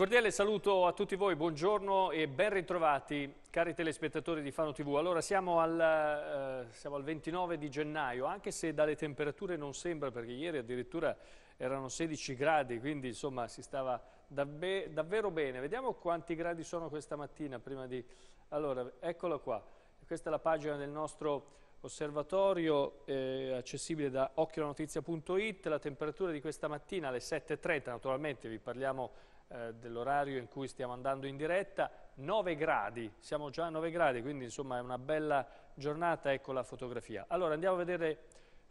cordiale saluto a tutti voi, buongiorno e ben ritrovati cari telespettatori di Fano TV. Allora siamo al, eh, siamo al 29 di gennaio, anche se dalle temperature non sembra perché ieri addirittura erano 16 gradi, quindi insomma si stava davve, davvero bene. Vediamo quanti gradi sono questa mattina prima di... Allora, eccolo qua, questa è la pagina del nostro osservatorio eh, accessibile da occhionotizia.it, la temperatura di questa mattina alle 7.30, naturalmente vi parliamo eh, dell'orario in cui stiamo andando in diretta, 9 gradi, siamo già a 9 gradi, quindi insomma è una bella giornata, ecco la fotografia. Allora andiamo a vedere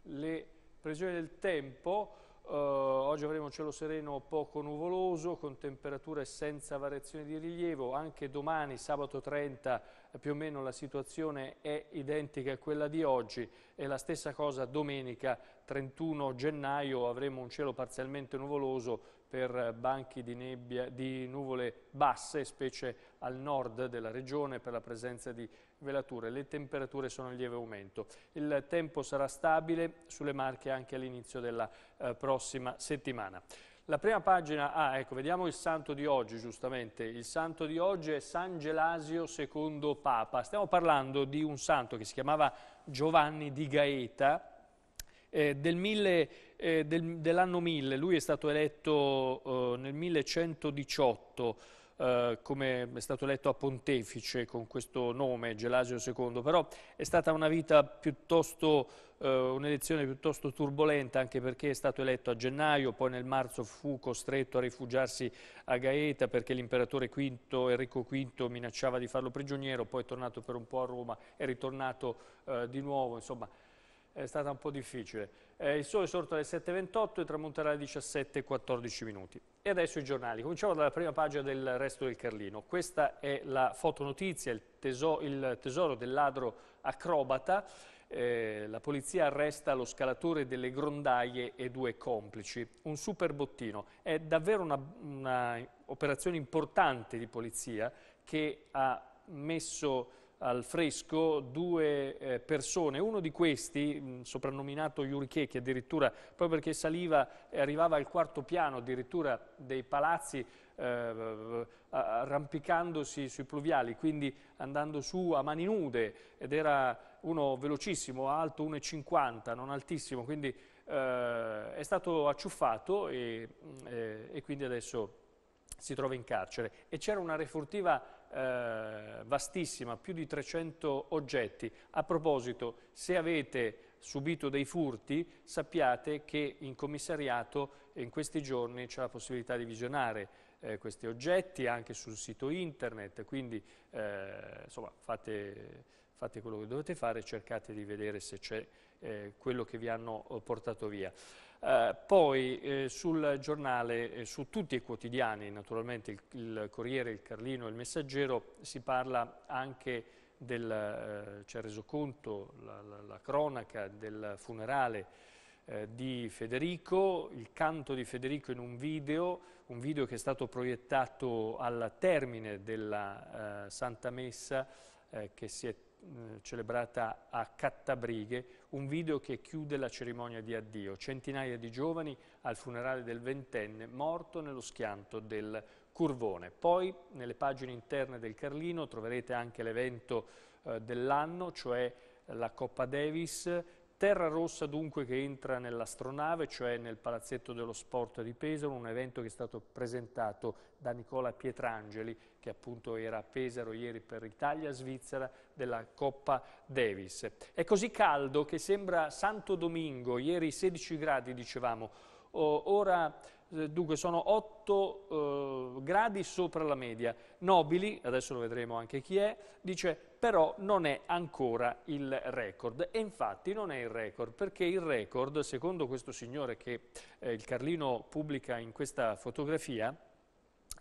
le previsioni del tempo, eh, oggi avremo cielo sereno poco nuvoloso, con temperature senza variazioni di rilievo, anche domani sabato 30 più o meno la situazione è identica a quella di oggi e la stessa cosa domenica 31 gennaio avremo un cielo parzialmente nuvoloso per banchi di, nebbia, di nuvole basse, specie al nord della regione, per la presenza di velature. Le temperature sono in lieve aumento. Il tempo sarà stabile sulle marche anche all'inizio della eh, prossima settimana. La prima pagina, ah ecco, vediamo il santo di oggi giustamente, il santo di oggi è San Gelasio II Papa, stiamo parlando di un santo che si chiamava Giovanni di Gaeta, eh, del eh, del, dell'anno 1000, lui è stato eletto eh, nel 1118 eh, come è stato eletto a pontefice con questo nome, Gelasio II, però è stata una vita piuttosto, eh, un'elezione piuttosto turbolenta anche perché è stato eletto a gennaio, poi nel marzo fu costretto a rifugiarsi a Gaeta perché l'imperatore V, Enrico V minacciava di farlo prigioniero, poi è tornato per un po' a Roma, è ritornato di nuovo, insomma è stata un po' difficile. Eh, il sole è sorto alle 7.28 e tramonterà alle 17.14 minuti. E adesso i giornali. Cominciamo dalla prima pagina del Resto del Carlino. Questa è la fotonotizia, il, tesoro, il tesoro del ladro acrobata. Eh, la polizia arresta lo scalatore delle grondaie e due complici. Un super bottino. È davvero un'operazione importante di polizia che ha messo al fresco due eh, persone, uno di questi, mm, soprannominato Yuriche, che addirittura proprio perché saliva e arrivava al quarto piano addirittura dei palazzi eh, arrampicandosi sui pluviali, quindi andando su a mani nude ed era uno velocissimo, alto 1,50, non altissimo, quindi eh, è stato acciuffato e, mm, eh, e quindi adesso si trova in carcere. E c'era una refurtiva eh, vastissima, più di 300 oggetti. A proposito, se avete subito dei furti, sappiate che in commissariato eh, in questi giorni c'è la possibilità di visionare eh, questi oggetti anche sul sito internet, quindi eh, insomma, fate, fate, quello che dovete fare, cercate di vedere se c'è eh, quello che vi hanno eh, portato via. Eh, poi eh, sul giornale, eh, su tutti i quotidiani, naturalmente il, il, Corriere, il Carlino il Messaggero, si parla anche del, eh, ci ha reso conto la, la, la cronaca del funerale eh, di Federico, il canto di Federico in un video, un video che è stato proiettato al termine della Santa Messa che si è eh, celebrata a Cattabrighe, un video che chiude la cerimonia di addio. Centinaia di giovani al funerale del ventenne morto nello schianto del Curvone. Poi nelle pagine interne del Carlino troverete anche l'evento eh, dell'anno, cioè la Coppa Davis, Terra Rossa dunque che entra nell'astronave, cioè nel Palazzetto dello Sport di Pesaro, un evento che è stato presentato da Nicola Pietrangeli, che appunto era a Pesaro ieri per Italia-Svizzera della Coppa Davis. È così caldo che sembra Santo Domingo, ieri 16 gradi dicevamo, ora eh, dunque sono 8 eh, gradi sopra la media. Nobili, adesso lo vedremo anche chi è, dice però non è ancora il record. E infatti non è il record, perché il record, secondo questo signore che eh, il Carlino pubblica in questa fotografia,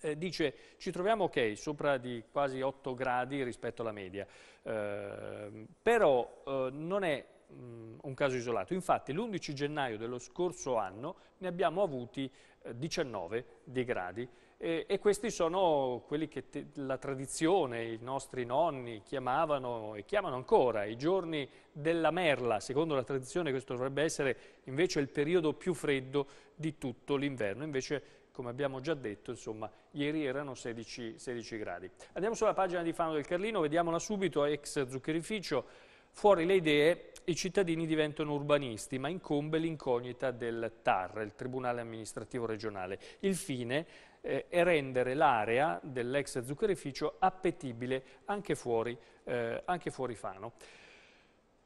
eh, dice ci troviamo ok, sopra di quasi 8 gradi rispetto alla media, eh, però eh, non è mh, mm, un caso isolato. Infatti l'11 gennaio dello scorso anno ne abbiamo avuti 19 eh, di gradi e, e questi sono quelli che te, la tradizione, i nostri nonni chiamavano e chiamano ancora i giorni della merla. Secondo la tradizione questo dovrebbe essere invece il periodo più freddo di tutto l'inverno. Invece come abbiamo già detto, insomma, ieri erano 16, 16, gradi. Andiamo sulla pagina di Fano del Carlino, vediamola subito, ex zuccherificio, fuori le idee, i cittadini diventano urbanisti, ma incombe l'incognita del TAR, il Tribunale Amministrativo Regionale. Il fine, eh, e rendere l'area dell'ex zuccherificio appetibile anche fuori, eh, anche fuori Fano.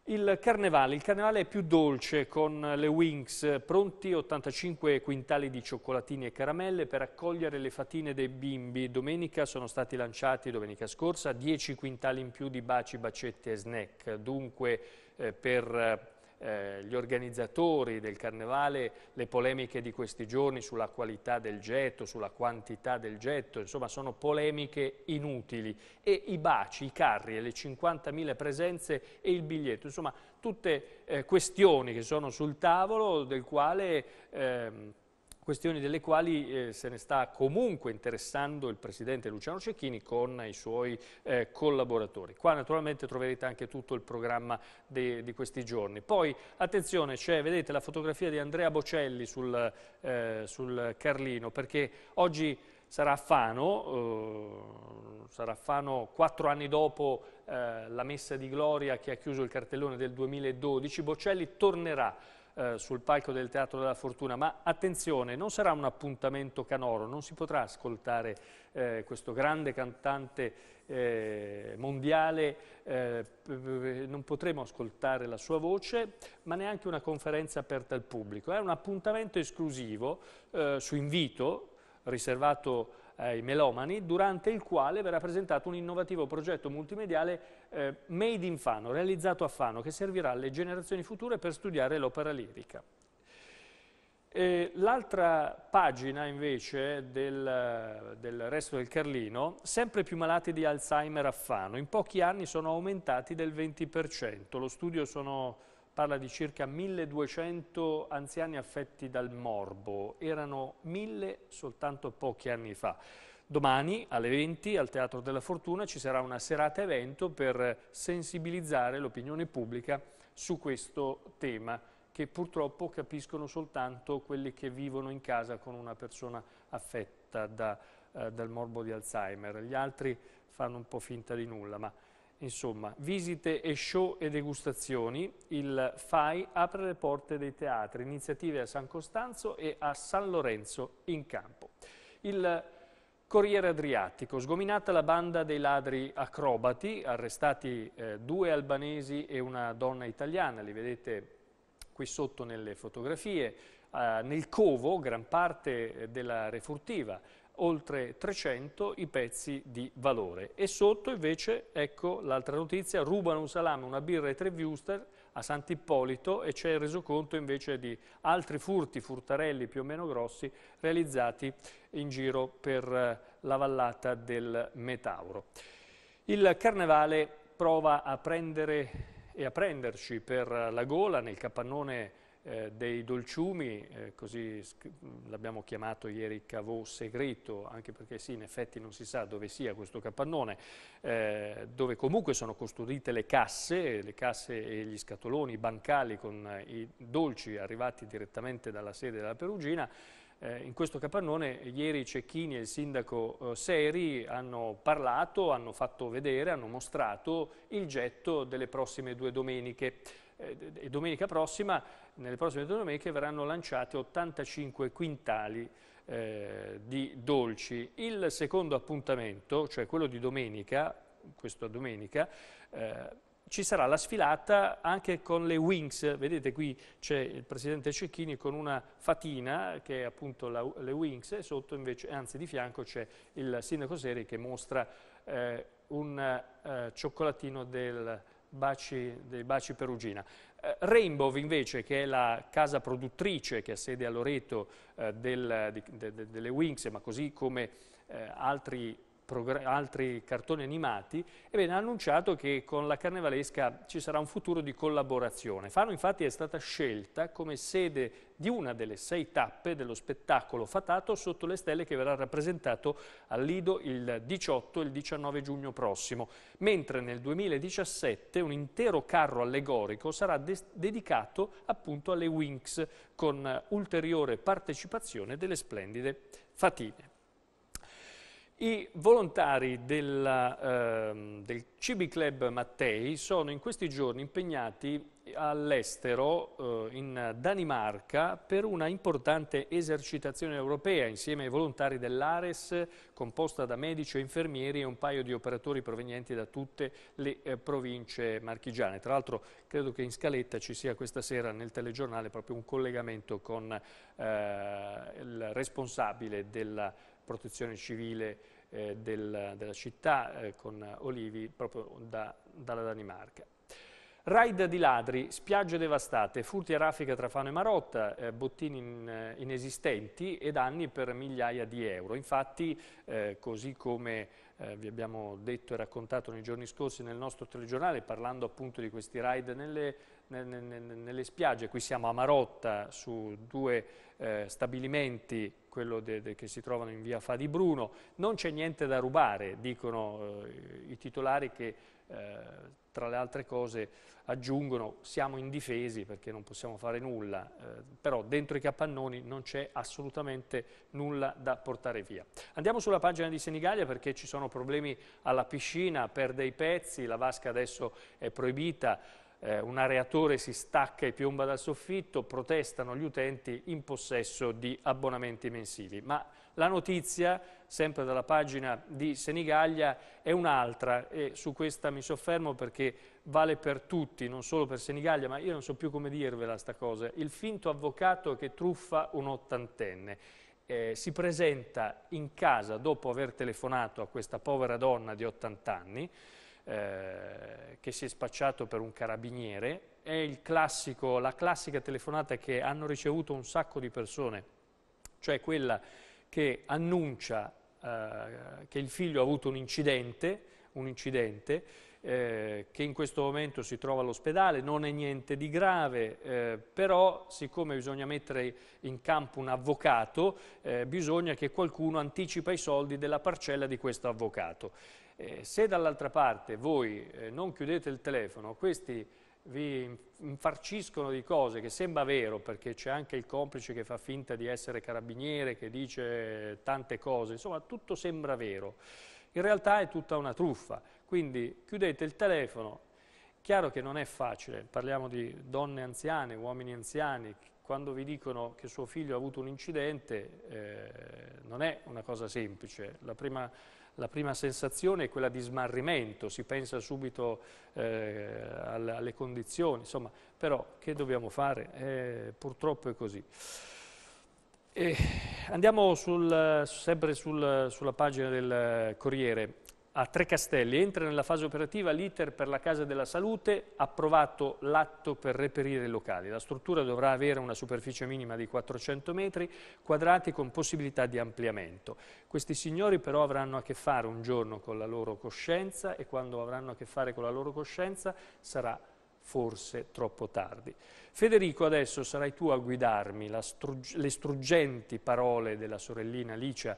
Il carnevale. il carnevale, è più dolce con le Wings, pronti 85 quintali di cioccolatini e caramelle per accogliere le fatine dei bimbi. Domenica sono stati lanciati, domenica scorsa, 10 quintali in più di baci, bacette e snack. Dunque eh, per eh, gli organizzatori del carnevale le polemiche di questi giorni sulla qualità del getto, sulla quantità del getto, insomma sono polemiche inutili e i baci, i carri e le 50.000 presenze e il biglietto, insomma tutte eh, questioni che sono sul tavolo del quale... Ehm, questioni delle quali eh, se ne sta comunque interessando il Presidente Luciano Cecchini con i suoi eh, collaboratori. Qua naturalmente troverete anche tutto il programma de, di questi giorni. Poi attenzione, c'è, vedete la fotografia di Andrea Bocelli sul, eh, sul Carlino, perché oggi sarà a Fano, eh, sarà Fano quattro anni dopo eh, la messa di gloria che ha chiuso il cartellone del 2012, Bocelli tornerà eh, sul palco del Teatro della Fortuna, ma attenzione, non sarà un appuntamento canoro, non si potrà ascoltare eh, questo grande cantante eh, mondiale, eh, eh, non potremo ascoltare la sua voce, ma neanche una conferenza aperta al pubblico. È un appuntamento esclusivo eh, su invito riservato eh, i melomani, durante il quale verrà presentato un innovativo progetto multimediale eh, Made in Fano, realizzato a Fano, che servirà alle generazioni future per studiare l'opera lirica. L'altra pagina invece del, del, resto del Carlino, sempre più malati di Alzheimer a Fano, in pochi anni sono aumentati del 20%, lo studio sono parla di circa 1200 anziani affetti dal morbo, erano 1000 soltanto pochi anni fa. Domani alle 20 al Teatro della Fortuna ci sarà una serata evento per sensibilizzare l'opinione pubblica su questo tema che purtroppo capiscono soltanto quelli che vivono in casa con una persona affetta da, eh, dal morbo di Alzheimer. Gli altri fanno un po' finta di nulla, ma Insomma, visite e show e degustazioni, il FAI apre le porte dei teatri, iniziative a San Costanzo e a San Lorenzo in campo. Il Corriere Adriatico, sgominata la banda dei ladri acrobati, arrestati eh, due albanesi e una donna italiana, li vedete qui sotto nelle fotografie, eh, nel covo, gran parte eh, della refurtiva, oltre 300 i pezzi di valore. E sotto invece, ecco l'altra notizia, rubano un salame, una birra e tre viewster a Sant'Ippolito e c'è il resoconto invece di altri furti, furtarelli più o meno grossi, realizzati in giro per eh, la vallata del Metauro. Il carnevale prova a prendere e a prenderci per la gola nel capannone eh, dei dolciumi, eh, così l'abbiamo chiamato ieri cavò segreto, anche perché sì, in effetti non si sa dove sia questo capannone, eh, dove comunque sono custodite le casse, le casse e gli scatoloni bancali con i dolci arrivati direttamente dalla sede della Perugina. Eh, in questo capannone ieri Cecchini e il sindaco eh, Seri hanno parlato, hanno fatto vedere, hanno mostrato il getto delle prossime due domeniche e eh, domenica prossima, nelle prossime due domeniche, verranno lanciati 85 quintali eh, di dolci. Il secondo appuntamento, cioè quello di domenica, questa domenica, eh, ci sarà la sfilata anche con le Wings, vedete qui c'è il presidente Cecchini con una fatina che è appunto la, le Wings e sotto invece, anzi di fianco c'è il sindaco Seri che mostra eh, un eh, cioccolatino del baci, dei Baci Perugina. Eh, Rainbow invece, che è la casa produttrice che ha sede a Loreto eh, del, de, de, delle Wings, ma così come eh, altri altri cartoni animati, ebbene, ha annunciato che con la Carnevalesca ci sarà un futuro di collaborazione. Fano infatti è stata scelta come sede di una delle sei tappe dello spettacolo Fatato sotto le stelle che verrà rappresentato al Lido il 18 e il 19 giugno prossimo, mentre nel 2017 un intero carro allegorico sarà de dedicato appunto alle Winx con ulteriore partecipazione delle splendide fatine. I volontari della, eh, del Cibi Club Mattei sono in questi giorni impegnati all'estero, eh, in Danimarca, per una importante esercitazione europea insieme ai volontari dell'Ares, composta da medici e infermieri e un paio di operatori provenienti da tutte le eh, province marchigiane. Tra l'altro credo che in scaletta ci sia questa sera nel telegiornale proprio un collegamento con eh, il responsabile della protezione civile eh, del, della città eh, con Olivi proprio da, dalla Danimarca. Raid di ladri, spiagge devastate, furti a raffica tra Fano e Marotta, eh, bottini in, eh, inesistenti e danni per migliaia di euro. Infatti, eh, così come eh, vi abbiamo detto e raccontato nei giorni scorsi nel nostro telegiornale, parlando appunto di questi raid nelle nelle spiagge, qui siamo a Marotta su due eh, stabilimenti, quello de, de, che si trovano in via Fa di Bruno, non c'è niente da rubare, dicono eh, i titolari che eh, tra le altre cose aggiungono siamo indifesi perché non possiamo fare nulla, eh, però dentro i capannoni non c'è assolutamente nulla da portare via. Andiamo sulla pagina di Senigallia perché ci sono problemi alla piscina, perde i pezzi, la vasca adesso è proibita, eh, un areatore si stacca e piomba dal soffitto, protestano gli utenti in possesso di abbonamenti mensili. Ma la notizia, sempre dalla pagina di Senigallia, è un'altra e su questa mi soffermo perché vale per tutti, non solo per Senigallia, ma io non so più come dirvela sta cosa. Il finto avvocato che truffa un ottantenne. Eh, si presenta in casa dopo aver telefonato a questa povera donna di 80 anni, eh, che si è spacciato per un carabiniere, è classico, la classica telefonata che hanno ricevuto un sacco di persone, cioè quella che annuncia eh, che il figlio ha avuto un incidente, un incidente eh, che in questo momento si trova all'ospedale, non è niente di grave, eh, però siccome bisogna mettere in campo un avvocato, eh, bisogna che qualcuno anticipa i soldi della parcella di questo avvocato. Eh, se dall'altra parte voi eh, non chiudete il telefono, questi vi infarciscono di cose che sembra vero perché c'è anche il complice che fa finta di essere carabiniere, che dice tante cose, insomma tutto sembra vero. In realtà è tutta una truffa, quindi chiudete il telefono. Chiaro che non è facile, parliamo di donne anziane, uomini anziani, quando vi dicono che suo figlio ha avuto un incidente eh, non è una cosa semplice. La prima la prima sensazione è quella di smarrimento, si pensa subito eh, alle condizioni, insomma, però che dobbiamo fare? Eh, purtroppo è così. E eh, andiamo sul, sempre sul, sulla pagina del Corriere a Tre Castelli, entra nella fase operativa l'iter per la Casa della Salute, approvato l'atto per reperire i locali. La struttura dovrà avere una superficie minima di 400 metri quadrati con possibilità di ampliamento. Questi signori però avranno a che fare un giorno con la loro coscienza e quando avranno a che fare con la loro coscienza sarà forse troppo tardi. Federico, adesso sarai tu a guidarmi stru le struggenti parole della sorellina Licia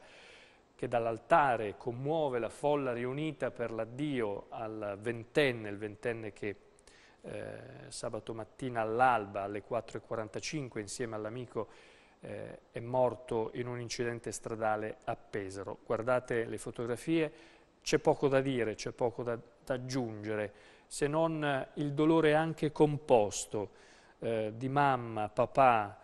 che dall'altare commuove la folla riunita per l'addio al ventenne, il ventenne che eh, sabato mattina all'alba alle 4.45 insieme all'amico eh, è morto in un incidente stradale a Pesaro. Guardate le fotografie, c'è poco da dire, c'è poco da, da, aggiungere, se non il dolore anche composto eh, di mamma, papà,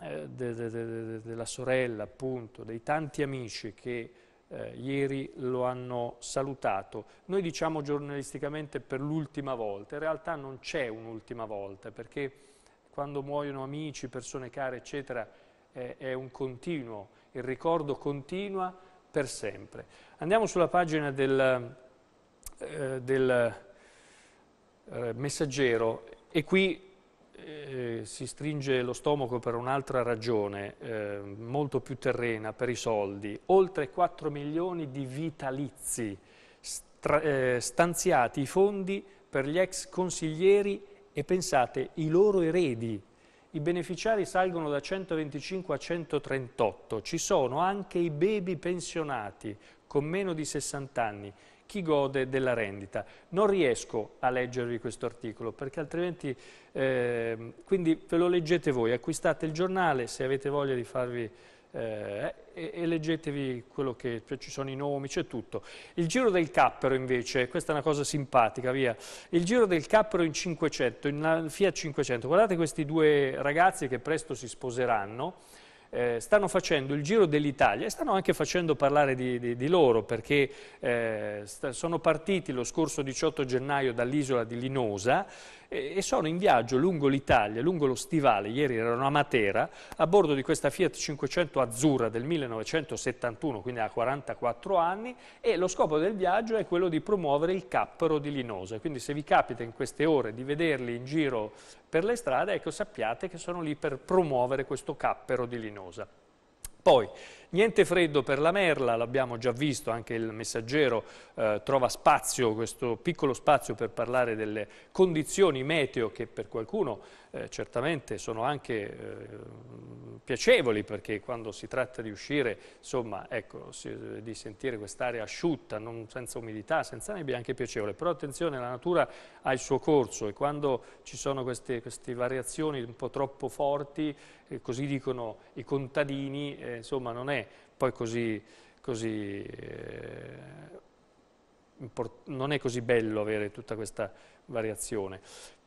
della eh, de, de, de, sorella, appunto, dei tanti amici che eh, ieri lo hanno salutato. Noi diciamo giornalisticamente per l'ultima volta, in realtà non c'è un'ultima volta, perché quando muoiono amici, persone care, eccetera, eh, è un continuo, il ricordo continua per sempre. Andiamo sulla pagina del, eh, del eh, Messaggero e qui eh, si stringe lo stomaco per un'altra ragione, eh, molto più terrena, per i soldi. Oltre 4 milioni di vitalizi eh, stanziati i fondi per gli ex consiglieri e pensate, i loro eredi. I beneficiari salgono da 125 a 138, ci sono anche i baby pensionati con meno di 60 anni chi gode della rendita. Non riesco a leggervi questo articolo perché altrimenti, eh, quindi ve lo leggete voi, acquistate il giornale se avete voglia di farvi eh, e, e, leggetevi quello che cioè, ci sono i nomi, c'è tutto. Il giro del cappero invece, questa è una cosa simpatica, via. Il giro del cappero in 500, in Fiat 500. Guardate questi due ragazzi che presto si sposeranno eh, stanno facendo il giro dell'Italia e stanno anche facendo parlare di, di, di loro perché eh, sono partiti lo scorso 18 gennaio dall'isola di Linosa e sono in viaggio lungo l'Italia, lungo lo Stivale, ieri erano a Matera, a bordo di questa Fiat 500 azzurra del 1971, quindi ha 44 anni, e lo scopo del viaggio è quello di promuovere il cappero di Linosa, quindi se vi capita in queste ore di vederli in giro per le strade, ecco sappiate che sono lì per promuovere questo cappero di Linosa. Poi, niente freddo per la merla, l'abbiamo già visto, anche il messaggero eh, trova spazio, questo piccolo spazio per parlare delle condizioni meteo che per qualcuno eh, certamente sono anche eh, piacevoli perché quando si tratta di uscire, insomma, ecco, si, eh, di sentire quest'aria asciutta, non, senza umidità, senza nebbia, è anche piacevole. Però attenzione, la natura ha il suo corso e quando ci sono queste, queste variazioni un po' troppo forti, eh, così dicono i contadini, eh, insomma, non è poi così... così non è così bello avere tutta questa variazione.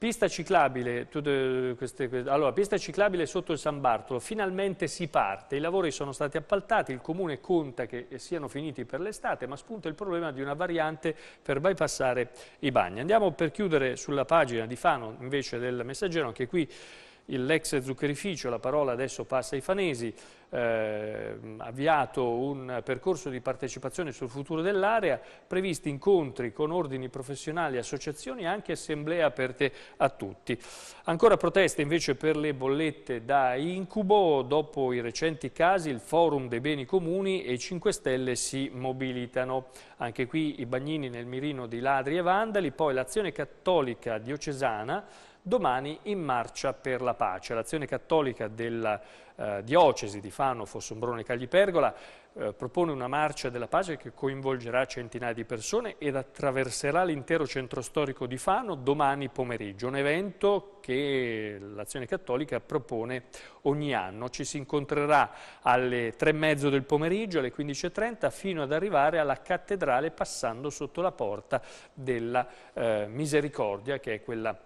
Pista ciclabile, tutte eh, queste, queste, allora, pista ciclabile sotto il San Bartolo, finalmente si parte, i lavori sono stati appaltati, il comune conta che siano finiti per l'estate, ma spunta il problema di una variante per bypassare i bagni. Andiamo per chiudere sulla pagina di Fano invece del messaggero, anche qui l'ex zuccherificio, la parola adesso passa ai fanesi, eh, avviato un percorso di partecipazione sul futuro dell'area, previsti incontri con ordini professionali, associazioni e anche assemblee aperte a tutti. Ancora proteste invece per le bollette da incubo, dopo i recenti casi il Forum dei Beni Comuni e i 5 Stelle si mobilitano. Anche qui i bagnini nel mirino di ladri e vandali, poi l'azione cattolica diocesana domani in marcia per la pace. L'azione cattolica della eh, diocesi di Fano, Fossombrone Caglipergola eh, propone una marcia della pace che coinvolgerà centinaia di persone ed attraverserà l'intero centro storico di Fano domani pomeriggio, un evento che l'azione cattolica propone ogni anno. Ci si incontrerà alle tre e mezzo del pomeriggio, alle 15.30, fino ad arrivare alla cattedrale passando sotto la porta della eh, misericordia che è quella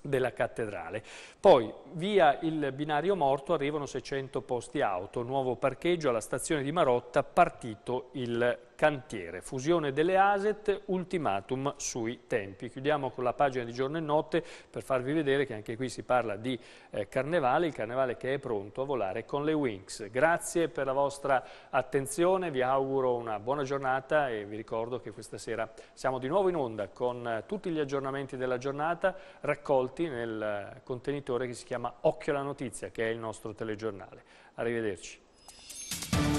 della cattedrale. Poi via il binario morto arrivano 600 posti auto, nuovo parcheggio alla stazione di Marotta, partito il cantiere, fusione delle ASET, ultimatum sui tempi. Chiudiamo con la pagina di giorno e notte per farvi vedere che anche qui si parla di eh, carnevale, il carnevale che è pronto a volare con le Wings. Grazie per la vostra attenzione, vi auguro una buona giornata e vi ricordo che questa sera siamo di nuovo in onda con eh, tutti gli aggiornamenti della giornata raccolti nel eh, contenitore che si chiama Occhio alla Notizia, che è il nostro telegiornale. Arrivederci.